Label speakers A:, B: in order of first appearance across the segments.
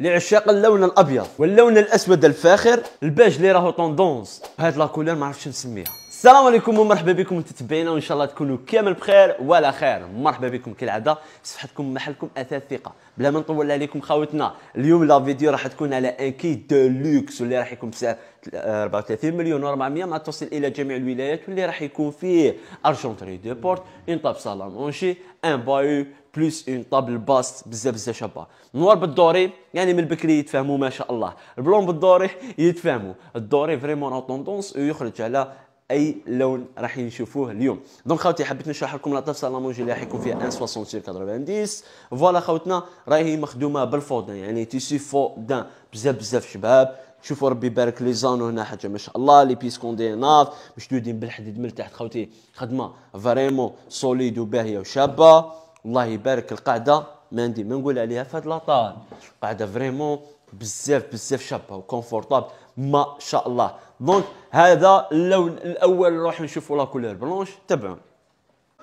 A: لعشاق اللون الابيض واللون الاسود الفاخر الباج اللي راهو طوندونس هاد لا كولور ما عرفتش نسميها السلام عليكم ومرحبا بكم متتبعينا وان شاء الله تكونوا كامل بخير وعلى خير مرحبا بكم كالعاده في صفحتكم محلكم اثاث ثقه بلا ما نطول عليكم خاوتنا اليوم لا فيديو راح تكون على ان كي دو لوكس واللي راح يكون بسعر 34 مليون و400 مع توصيل الى جميع الولايات واللي راح يكون فيه ارجونتري دو بورت اون طاب صالون اونشي ان بايو بلس اون طابل باست بزاف بزاف شابه نوار بالدوري يعني من بكري يتفاهموا ما شاء الله البلون بالدوري يتفاهموا الدوري فريمون اون طوندونس ويخرج على اي لون راح نشوفوه اليوم دونك خاوتي حبيت نشرح لكم لا مونجي اللي راح يكون فيها 1.60 90 فوالا خوتنا راهي مخدومه بالفودان يعني تيسي فودان بزاف بزاف شباب شوفوا ربي يبارك لي زانو هنا حاجه ما شاء الله لي بيس كوندي ناف مشدودين بالحديد من تحت خوتي خدمه فريمون سوليد وباهيه وشابه الله يبارك القاعده ما عندي ما نقول عليها فهاد لاطال قاعده فريمون بزاف بزاف شابه وكونفورطابل ما شاء الله دونك هذا اللون الاول نروح نشوفوا لا كولور بلونش تبعوا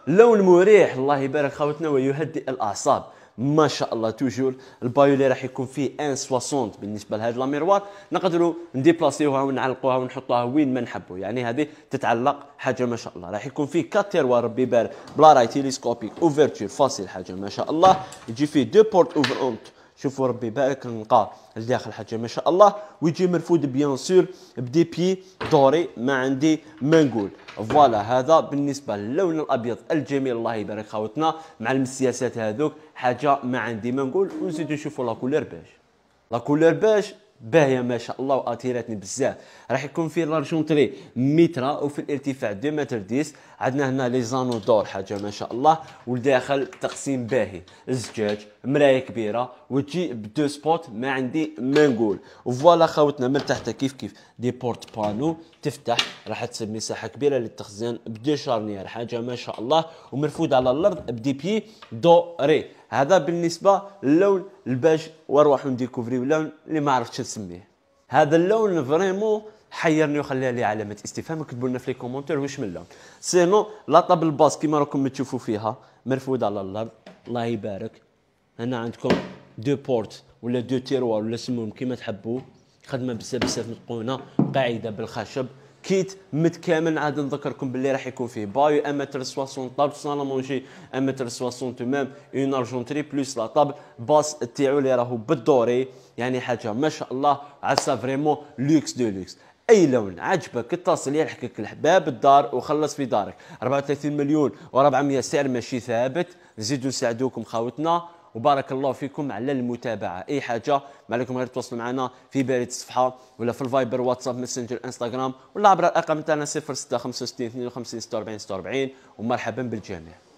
A: لون مريح الله يبارك خاوتنا ويهدئ الاعصاب ما شاء الله توجور البايو اللي راح يكون فيه 1.60 بالنسبه لهذا الميروار نقدروا نديبلاسيوها ونعلقوها ونحطوها وين ما نحبوا يعني هذه تتعلق حاجه ما شاء الله راح يكون فيه كاتير وربي ربي يبارك راي تيليسكوبيك اوفرتور فاصل حاجه ما شاء الله يجي فيه دو بورت اوفر اونت شوفوا ربي يبارك نلقى لداخل حاجه ما شاء الله ويجي مرفود بيان سور بدي بي دوري ما عندي ما نقول فوالا هذا بالنسبه للون الابيض الجميل الله يبارك خاوتنا مع المسياسات هذوك حاجه ما عندي ما نقول ونزيدو نشوفوا لا كولير باش لا كولير باش باهيه ما شاء الله واثيرتني بزاف راح يكون في لارجونتري متر وفي الارتفاع 2 متر 10 عندنا هنا لي زانو دور حاجه ما شاء الله والداخل تقسيم باهي الزجاج مرايه كبيره وتجي بدو سبوت ما عندي ما نقول فوالا خاوتنا من تحت كيف كيف دي بورت بانو تفتح راح تصير مساحه كبيره للتخزين بدو شارنيير حاجه ما شاء الله ومرفوده على الارض بدي بي دوري هذا بالنسبه للون الباج ونروحوا نديكوفري اللون اللي ما عرفتش نسميه هذا اللون فريمون حيرني وخليها لي علامه استفهام كتبوا لنا في لي كومونتير واش من لون سينو لا طابل باس كيما راكم تشوفوا فيها مرفوده على الارض الله يبارك هنا عندكم دو بورت ولا دو تيروار ولا سموهم كيما تحبوا خدمه بزاف بزاف متقونه قاعده بالخشب كيت متكامل عاد نذكركم باللي راح يكون فيه بايو متر 60 طابل سان مونجي متر 60 تمام اون ارجونتري بلوس لا طابل باس تاعو اللي راهو بالدوري يعني حاجه ما شاء الله عسى فريمون لوكس دو لوكس اي لون عجبك اتصل يلحقك الحباب الدار وخلص في دارك 34 مليون و400 سعر ماشي ثابت نزيدو نساعدوكم خاوتنا وبارك الله فيكم على المتابعه اي حاجه ما عليكم غير تواصلوا معنا في بريد الصفحه ولا في الفايبر واتساب ماسنجر انستغرام ولا عبر الارقام تاعنا 0665 52 46 46 ومرحبا بالجميع